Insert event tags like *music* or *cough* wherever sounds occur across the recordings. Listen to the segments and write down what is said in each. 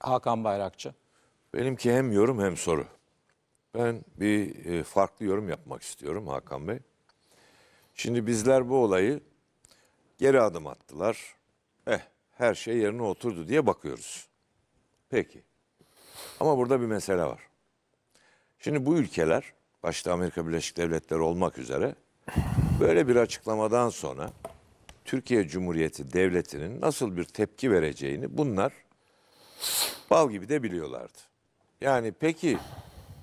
Hakan Bayrakçı. Benimki hem yorum hem soru. Ben bir e, farklı yorum yapmak istiyorum Hakan Bey. Şimdi bizler bu olayı geri adım attılar. Eh her şey yerine oturdu diye bakıyoruz. Peki. Ama burada bir mesele var. Şimdi bu ülkeler başta Amerika Birleşik Devletleri olmak üzere böyle bir açıklamadan sonra Türkiye Cumhuriyeti Devleti'nin nasıl bir tepki vereceğini bunlar Bal gibi de biliyorlardı. Yani peki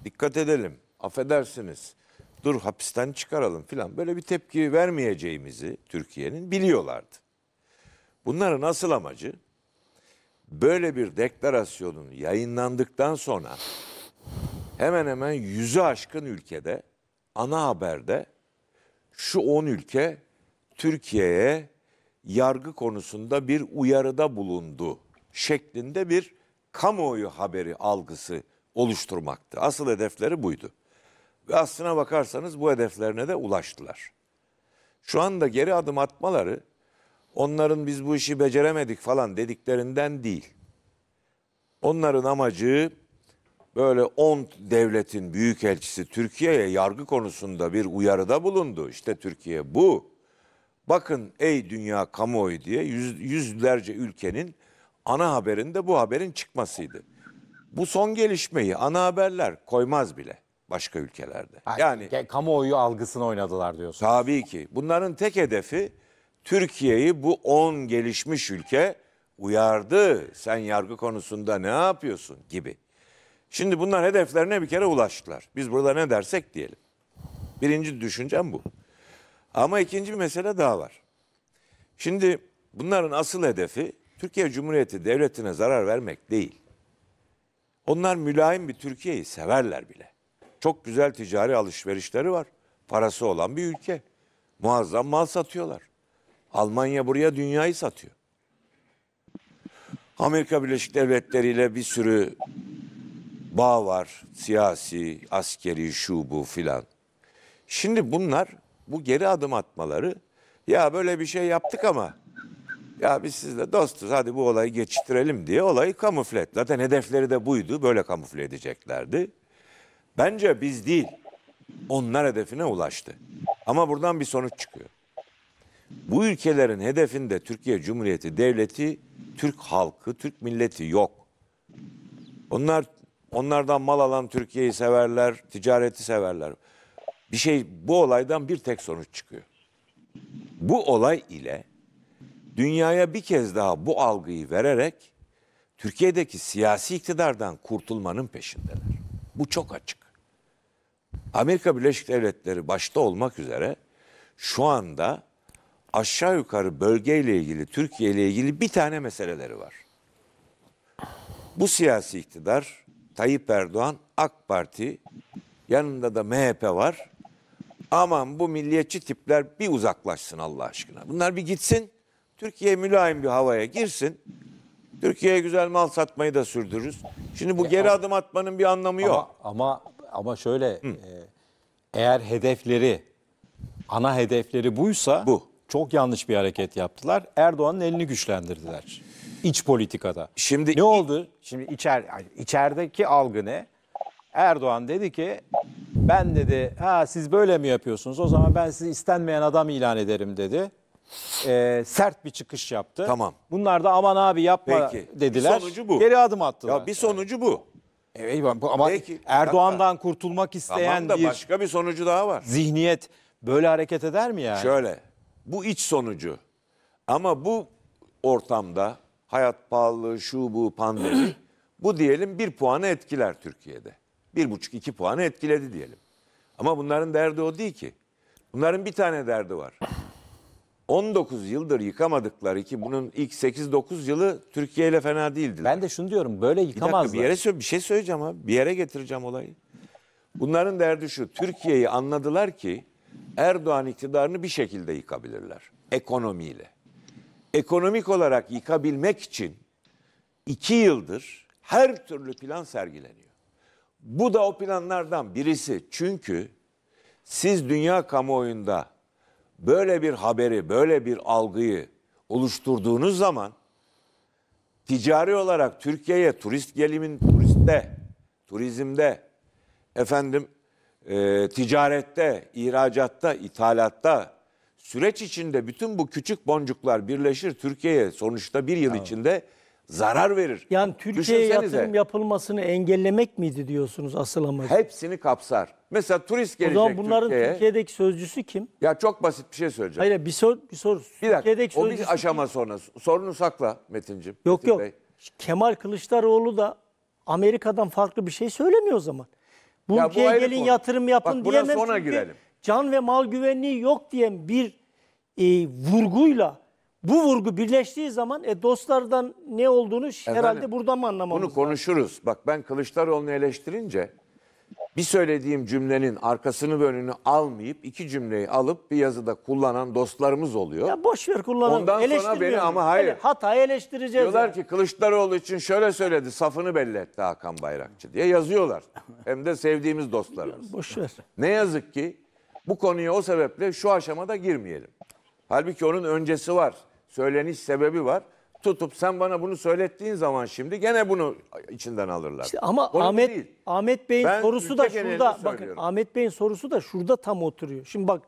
dikkat edelim, affedersiniz, dur hapisten çıkaralım filan böyle bir tepki vermeyeceğimizi Türkiye'nin biliyorlardı. Bunların asıl amacı böyle bir deklarasyonun yayınlandıktan sonra hemen hemen yüzü aşkın ülkede ana haberde şu 10 ülke Türkiye'ye yargı konusunda bir uyarıda bulundu şeklinde bir kamuoyu haberi algısı oluşturmaktı. Asıl hedefleri buydu. Ve aslına bakarsanız bu hedeflerine de ulaştılar. Şu anda geri adım atmaları onların biz bu işi beceremedik falan dediklerinden değil. Onların amacı böyle 10 devletin büyükelçisi Türkiye'ye yargı konusunda bir uyarıda bulundu. İşte Türkiye bu. Bakın ey dünya kamuoyu diye yüz, yüzlerce ülkenin ana haberin de bu haberin çıkmasıydı. Bu son gelişmeyi ana haberler koymaz bile başka ülkelerde. Ha, yani kamuoyu algısını oynadılar diyorsun. Tabii ki. Bunların tek hedefi Türkiye'yi bu 10 gelişmiş ülke uyardı. Sen yargı konusunda ne yapıyorsun gibi. Şimdi bunlar hedeflerine bir kere ulaştılar. Biz burada ne dersek diyelim. Birinci düşüncem bu. Ama ikinci bir mesele daha var. Şimdi bunların asıl hedefi Türkiye Cumhuriyeti devletine zarar vermek değil. Onlar mülayim bir Türkiye'yi severler bile. Çok güzel ticari alışverişleri var. Parası olan bir ülke. Muazzam mal satıyorlar. Almanya buraya dünyayı satıyor. Amerika Birleşik Devletleri ile bir sürü bağ var. Siyasi, askeri, şu bu filan. Şimdi bunlar bu geri adım atmaları ya böyle bir şey yaptık ama ya biz sizle dostuz hadi bu olayı geçiştirelim diye olayı kamufle et. Zaten hedefleri de buydu böyle kamufle edeceklerdi. Bence biz değil onlar hedefine ulaştı. Ama buradan bir sonuç çıkıyor. Bu ülkelerin hedefinde Türkiye Cumhuriyeti Devleti, Türk halkı, Türk milleti yok. Onlar onlardan mal alan Türkiye'yi severler, ticareti severler. Bir şey bu olaydan bir tek sonuç çıkıyor. Bu olay ile dünyaya bir kez daha bu algıyı vererek Türkiye'deki siyasi iktidardan kurtulmanın peşindeler. Bu çok açık. Amerika Birleşik Devletleri başta olmak üzere şu anda aşağı yukarı bölgeyle ilgili, Türkiye ile ilgili bir tane meseleleri var. Bu siyasi iktidar Tayyip Erdoğan, AK Parti, yanında da MHP var. Aman bu milliyetçi tipler bir uzaklaşsın Allah aşkına. Bunlar bir gitsin. Türkiye mülayim bir havaya girsin. Türkiye'ye güzel mal satmayı da sürdürürüz. Şimdi bu e, geri adım atmanın bir anlamı yok. Ama ama şöyle e, eğer hedefleri ana hedefleri buysa Bu. çok yanlış bir hareket yaptılar. Erdoğan'ın elini güçlendirdiler iç politikada. Şimdi Ne oldu? Şimdi içer içerideki algı ne? Erdoğan dedi ki ben dedi ha siz böyle mi yapıyorsunuz? O zaman ben sizi istenmeyen adam ilan ederim dedi e, sert bir çıkış yaptı. Tamam. Bunlar da aman abi yapma Peki. dediler. Bir sonucu bu. Geri adım attılar. Ya bir sonucu bu. Evet ama Peki. Erdoğan'dan kurtulmak isteyen Tamam da bir başka bir sonucu daha var. zihniyet böyle hareket eder mi yani? Şöyle, bu iç sonucu. Ama bu ortamda hayat pahalı, şu bu, pandemi, *clears throat* bu diyelim bir puanı etkiler Türkiye'de. Bir buçuk, iki puanı etkiledi diyelim. Ama bunların derdi o değil ki. Bunların bir tane derdi var. 19 yıldır yıkamadıkları ki bunun ilk 8-9 yılı Türkiye ile fena değildi. Ben de şunu diyorum böyle yıkamazlar. Bir dakika bir yere sö- bir şey söyleyeceğim abi. Bir yere getireceğim olayı. Bunların derdi şu. Türkiye'yi anladılar ki Erdoğan iktidarını bir şekilde yıkabilirler. Ekonomiyle. Ekonomik olarak yıkabilmek için iki yıldır her türlü plan sergileniyor. Bu da o planlardan birisi. Çünkü siz dünya kamuoyunda böyle bir haberi, böyle bir algıyı oluşturduğunuz zaman ticari olarak Türkiye'ye turist gelimin turiste, turizmde, efendim e, ticarette, ihracatta, ithalatta süreç içinde bütün bu küçük boncuklar birleşir Türkiye'ye sonuçta bir yıl içinde zarar verir. Yani Türkiye'ye yatırım yapılmasını engellemek miydi diyorsunuz asıl amacı? Hepsini kapsar. Mesela turist gelecek Türkiye'ye. O zaman bunların Türkiye'ye. Türkiye'deki sözcüsü kim? Ya çok basit bir şey söyleyeceğim. Hayır bir soru. Bir, sor. bir dakika Türkiye'deki o bir aşama kim? sonra. Sorunu sakla Metin'cim. Yok Metin yok. Bey. Kemal Kılıçdaroğlu da Amerika'dan farklı bir şey söylemiyor o zaman. Bu ya ülkeye bu gelin konu. yatırım yapın Bak, diyemem sonra çünkü girelim. can ve mal güvenliği yok diyen bir e, vurguyla bu vurgu birleştiği zaman e, dostlardan ne olduğunu Efendim, herhalde buradan mı anlamamız Bunu konuşuruz. Lazım. Bak ben Kılıçdaroğlu'nu eleştirince bir söylediğim cümlenin arkasını ve önünü almayıp iki cümleyi alıp bir yazıda kullanan dostlarımız oluyor. Ya boş ver kullanan. Ondan sonra beni ama hayır. Yani hatayı eleştireceğiz. Diyorlar yani. ki Kılıçdaroğlu için şöyle söyledi safını belli etti Hakan Bayrakçı diye yazıyorlar. Hem de sevdiğimiz dostlarımız. boş ver. Ne yazık ki bu konuya o sebeple şu aşamada girmeyelim. Halbuki onun öncesi var söyleniş sebebi var. Tutup sen bana bunu söylettiğin zaman şimdi gene bunu içinden alırlar. İşte ama Onun Ahmet değil. Ahmet Bey'in Ben sorusu da ülke şurada bakın Ahmet Bey'in sorusu da şurada tam oturuyor. Şimdi bak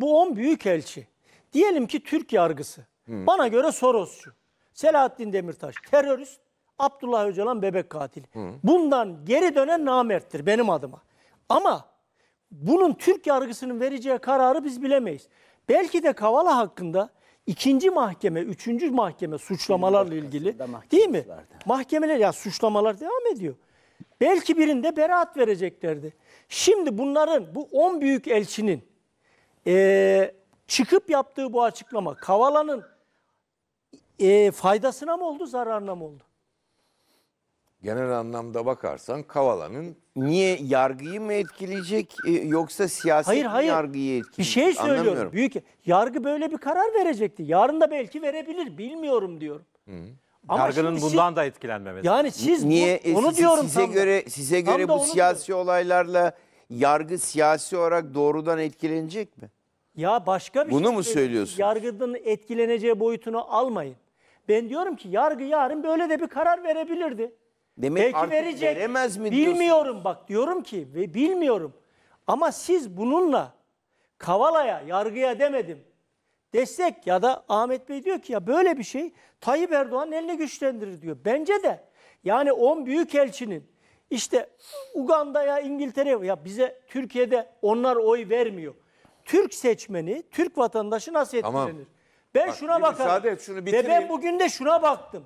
bu 10 elçi. Diyelim ki Türk yargısı. Hmm. Bana göre Sorosçu. Selahattin Demirtaş terörist. Abdullah Öcalan bebek katili. Hmm. Bundan geri dönen namerttir benim adıma. Ama bunun Türk yargısının vereceği kararı biz bilemeyiz. Belki de Kavala hakkında İkinci mahkeme, üçüncü mahkeme suçlamalarla ilgili değil mi? Mahkemeler ya suçlamalar devam ediyor. Belki birinde beraat vereceklerdi. Şimdi bunların bu 10 büyük elçinin e, çıkıp yaptığı bu açıklama Kavala'nın e, faydasına mı oldu, zararına mı oldu? genel anlamda bakarsan Kavala'nın niye yargıyı mı etkileyecek e, yoksa siyasi hayır, hayır. yargıyı etkileyecek? Bir şey söylüyorum. Büyük yargı böyle bir karar verecekti. Yarın da belki verebilir bilmiyorum diyorum. Hı. Ama Yargının bundan siz, da etkilenmemesi. Yani siz niye bu, e, onu siz, diyorum size tam göre da, size göre bu siyasi diyorum. olaylarla yargı siyasi olarak doğrudan etkilenecek mi? Ya başka bir Bunu şey mu söylüyorsun? Yargının etkileneceği boyutunu almayın. Ben diyorum ki yargı yarın böyle de bir karar verebilirdi. Demek Belki artık verecek. veremez mi diyorsun? Bilmiyorum bak diyorum ki ve bilmiyorum. Ama siz bununla Kavala'ya, yargıya demedim. Destek ya da Ahmet Bey diyor ki ya böyle bir şey Tayyip Erdoğan elini güçlendirir diyor. Bence de yani 10 büyük elçinin işte Uganda'ya, İngiltere'ye ya bize Türkiye'de onlar oy vermiyor. Türk seçmeni, Türk vatandaşı nasıl etkilenir? Tamam. Ben Bak, şuna bir bakarım. müsaade et, şunu Ve ben bugün de şuna baktım.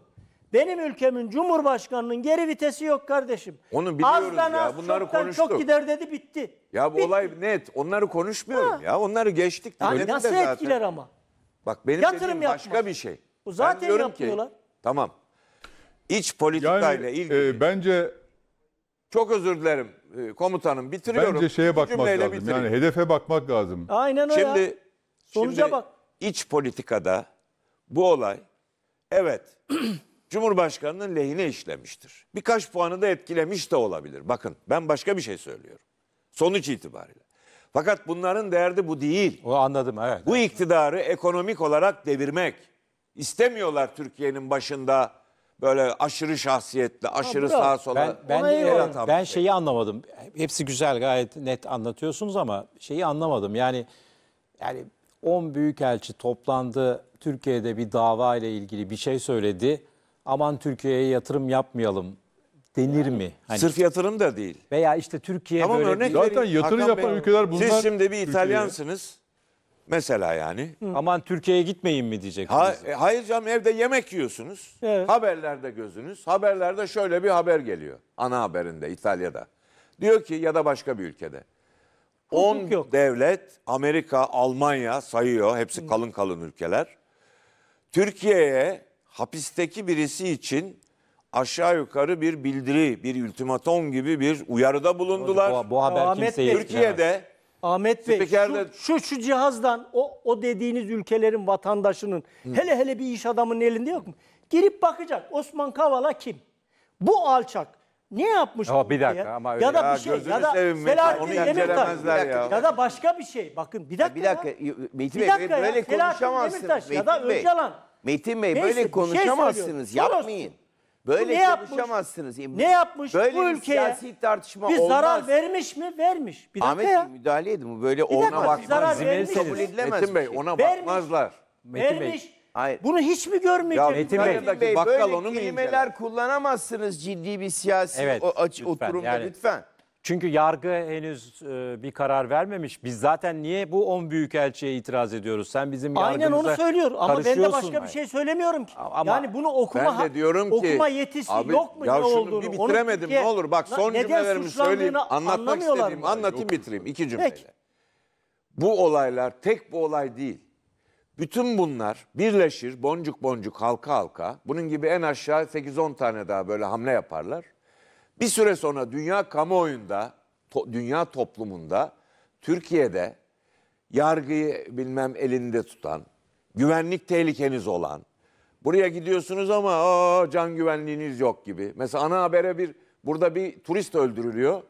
Benim ülkemin Cumhurbaşkanı'nın geri vitesi yok kardeşim. Onu biliyoruz Azdan ya. Bunları konuştuk. çok gider dedi bitti. Ya bu bitti. olay net. Onları konuşmuyorum ha. ya. Onları geçtik. Yani nasıl zaten. etkiler ama? Bak benim Yatırım dediğim yapmaz. başka bir şey. Bu zaten yapıyorlar. Ki, tamam. İç politikayla yani, ilgili. E, bence çok özür dilerim e, komutanım bitiriyorum. Bence şeye bakmak lazım. Bitireyim. Yani hedefe bakmak lazım. Aynen öyle. Şimdi ya. sonuca şimdi bak. İç politikada bu olay evet Cumhurbaşkanının lehine işlemiştir. Birkaç puanı da etkilemiş de olabilir. Bakın ben başka bir şey söylüyorum. Sonuç itibariyle. Fakat bunların derdi bu değil. O anladım evet. Bu iktidarı ekonomik olarak devirmek. istemiyorlar Türkiye'nin başında böyle aşırı şahsiyetli, aşırı bro, sağa sola ben, ben, yer Ben şeyi anlamadım. Hepsi güzel gayet net anlatıyorsunuz ama şeyi anlamadım. Yani yani 10 büyükelçi toplandı, Türkiye'de bir dava ile ilgili bir şey söyledi aman Türkiye'ye yatırım yapmayalım denir mi? Hani Sırf yatırım da değil. veya işte Türkiye Tamam böyle örnek Zaten yatırım Hakan yapan Bey, ülkeler bunlar. Siz şimdi bir İtalyansınız. Mesela yani. aman Türkiye'ye gitmeyin mi diyeceksiniz? Ha, e, hayır canım evde yemek yiyorsunuz. Evet. Haberlerde gözünüz. Haberlerde şöyle bir haber geliyor. Ana haberinde İtalya'da. Diyor ki ya da başka bir ülkede. 10 devlet Amerika, Almanya sayıyor. Hepsi kalın kalın ülkeler. Türkiye'ye hapisteki birisi için aşağı yukarı bir bildiri, bir ultimatom gibi bir uyarıda bulundular. Bu, bu haber Ahmet kimseye Bey, Türkiye'de Ahmet Bey Spiker'de... şu, şu şu cihazdan o o dediğiniz ülkelerin vatandaşının Hı. hele hele bir iş adamının elinde yok mu? Girip bakacak Osman Kavala kim? Bu alçak ne yapmış? Ya bir dakika ama öyle. ya da bir şey ya da Selahattin Demirtaş ya. ya da başka bir şey. Bakın bir dakika. Ya bir dakika. Ya. dakika. Bey böyle konuşamazsın. Ya da Öcalan. Metin Bey Neyse, böyle şey konuşamazsınız. söylüyorum. Yapmayın. Böyle ne yapmış? konuşamazsınız. Ne yapmış böyle bu bir ülkeye? siyasi tartışma Bir olmaz. zarar vermiş mi? Vermiş. Bir dakika Ahmet Bey ya. müdahale edin. Bu böyle ona dakika, bakmaz. zarar vermiş. kabul edilemez. Metin Bey şey. ona bakmazlar. Metin Bey. vermiş. Hayır. Bunu hiç mi görmeyecek? Ya Metin Bey, Metin Bey bakkal böyle onu mu kelimeler kullanamazsınız ciddi bir siyasi Evet, o- aç- lütfen, oturumda yani. lütfen. Çünkü yargı henüz e, bir karar vermemiş. Biz zaten niye bu 10 büyükelçiye itiraz ediyoruz? Sen bizim Aynen onu söylüyor ama ben de başka bir şey söylemiyorum ki. Ama yani bunu okuma ben diyorum ki, okuma yetisi abi, yok mu ya ne şunu olduğunu? bir bitiremedim, Türkiye- ne olur bak, son neden cümlelerimi suçlandığını söyleyeyim, anlatmak anlamıyorlar istediğimi mı? anlatayım, bitireyim, iki cümleyle. Peki. Bu olaylar tek bu olay değil. Bütün bunlar birleşir boncuk boncuk halka halka. Bunun gibi en aşağı 8-10 tane daha böyle hamle yaparlar. Bir süre sonra dünya kamuoyunda, to, dünya toplumunda Türkiye'de yargıyı bilmem elinde tutan, güvenlik tehlikeniz olan, buraya gidiyorsunuz ama o can güvenliğiniz yok gibi. Mesela ana habere bir burada bir turist öldürülüyor.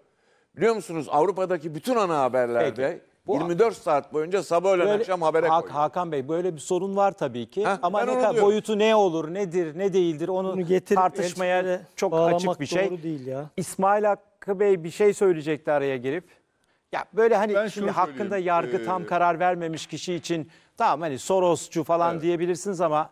Biliyor musunuz Avrupa'daki bütün ana haberlerde Peki. Bu 24 saat boyunca sabah öğlen böyle, akşam habere Hak, Hakan Bey böyle bir sorun var tabii ki. Heh, ama ne kadar boyutu ne olur, nedir, ne değildir onu Bunu getirip tartışmaya çok açık bir şey. Doğru değil ya. İsmail Hakkı Bey bir şey söyleyecekti araya girip. Ya böyle hani ben şimdi hakkında yargı ee... tam karar vermemiş kişi için tamam hani Sorosçu falan evet. diyebilirsiniz ama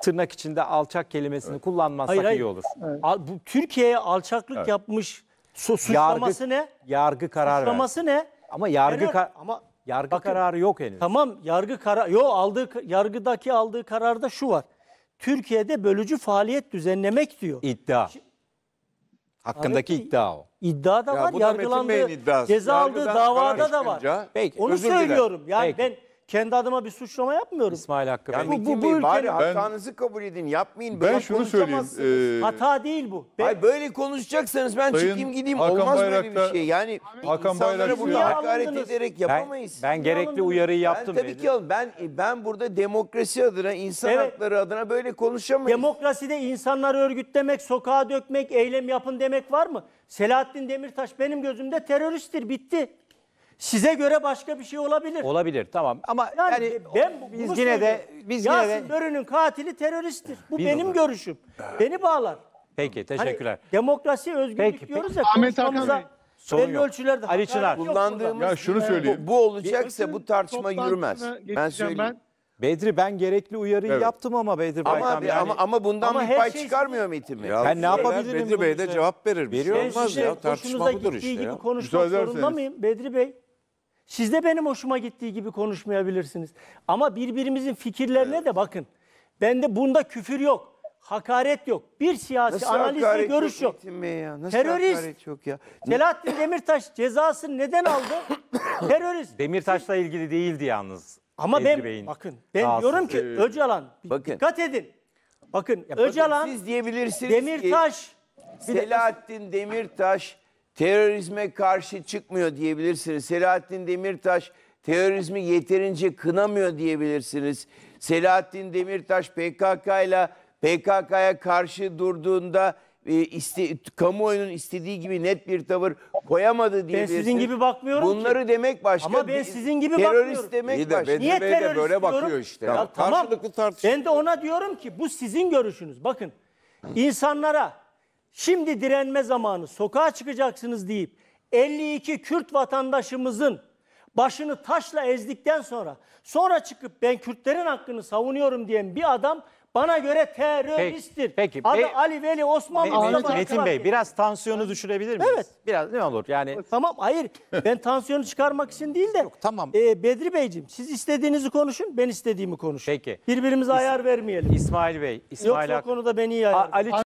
tırnak içinde alçak kelimesini evet. kullanmazsak hayır, iyi olur. Evet. bu Türkiye'ye alçaklık evet. yapmış so, suçlaması yargı, ne? Yargı karar suçlaması ver. ne? Ama yargı Karar- ama yargı Bakın- kararı yok henüz. Tamam yargı karar yo aldığı yargıdaki aldığı kararda şu var. Türkiye'de bölücü faaliyet düzenlemek diyor. İddia. Hakkındaki Abi- iddia o. İddia da Ya var, bu yargılandığı, ceza aldığı davada da var. Peki, Onu söylüyorum. Yani Peki. ben kendi adıma bir suçlama yapmıyorum. İsmail Hakkı Yani Bey. bu, bu, bu ülkenin- bari hatanızı kabul edin. Yapmayın. Böyle ben şunu söyleyeyim. konuşamazsınız. E, Hata değil bu. Be- Hayır böyle konuşacaksanız ben Sayın çıkayım gideyim. Hakan Olmaz böyle bir şey. Yani Hakan insanlara Bayraktar- burada hakaret ederek Ben, yapamayız. ben gerekli uyarıyı yaptım. Ben tabii ki alın. Ben ben burada demokrasi adına, insan Evet. hakları adına böyle konuşamayız. Demokraside insanları örgütlemek, sokağa dökmek, eylem yapın demek var mı? Selahattin Demirtaş benim gözümde teröristtir. Bitti. Size göre başka bir şey olabilir. Olabilir tamam ama yani, yani ben biz yine de biz yine de Yasin Börü'nün katili teröristtir. Bu Biz- benim görüşüm. Beni bağlar. peki Hani teşekkürler. demokrasi, özgürlük Peki, diyoruz ya. Ahmet Hakan belli ölçülerde. Ali hakaret Çınar. Kullandığımız Ya şunu e, söyleyeyim. Bu, bu olacaksa bu tartışma yürümez. Ben söyleyeyim. Bedri ben gerekli uyarıyı Evet. yaptım ama Bedri Ama, yani. ama ama bundan Ama bir pay şey- çıkarmıyor Metin Bey. Ya, Ben ne yapabilirim Bedri Bey de cevap verir. Veriyor şey Ben olmaz ya. Tartışma budur gittiği işte gibi ya. konuşmak zorunda mıyım Bedri Bey? Siz de benim hoşuma gittiği gibi konuşmayabilirsiniz. Ama birbirimizin fikirlerine evet. de bakın. Bende bunda küfür yok. Hakaret yok. Bir siyasi Nasıl analiz ve görüş yok. Ya? Nasıl Terörist. Yok ya? Selahattin Demirtaş cezasını neden aldı? *coughs* Terörist. Demirtaş'la ilgili değildi yalnız. Ama ben Bey'in bakın ben rahatsız. diyorum ki ee, Öcalan bakın. dikkat edin. Bakın ya Öcalan siz diyebilirsiniz Demirtaş ki, Selahattin Demirtaş terörizme karşı çıkmıyor diyebilirsiniz. Selahattin Demirtaş terörizmi yeterince kınamıyor diyebilirsiniz. Selahattin Demirtaş PKK ile PKK'ya karşı durduğunda e, iste, kamuoyunun istediği gibi net bir tavır koyamadı diye. Ben sizin gibi bakmıyorum Bunları ki. demek başka. Ama ben sizin gibi terörist bakmıyorum. Terörist demek de başka. Niye terörist de böyle diyorum? bakıyor işte. Ya, ya, tamam. Karşılıklı tartışıyor. Ben de ona diyorum ki bu sizin görüşünüz. Bakın insanlara şimdi direnme zamanı sokağa çıkacaksınız deyip 52 Kürt vatandaşımızın başını taşla ezdikten sonra sonra çıkıp ben Kürtlerin hakkını savunuyorum diyen bir adam bana göre teröristtir. Peki, peki. Adı Be- Ali Veli Osman Me- Mustafa Metin, Metin Bey biraz tansiyonu düşürebilir miyiz? Evet. Biraz ne olur yani. Tamam hayır ben tansiyonu çıkarmak için değil de. Yok, tamam. E, Bedri Beyciğim siz istediğinizi konuşun ben istediğimi konuşun. Peki. Birbirimize ayar vermeyelim. İsmail Bey. İsmail Yoksa o konuda beni iyi ayar. A- Ali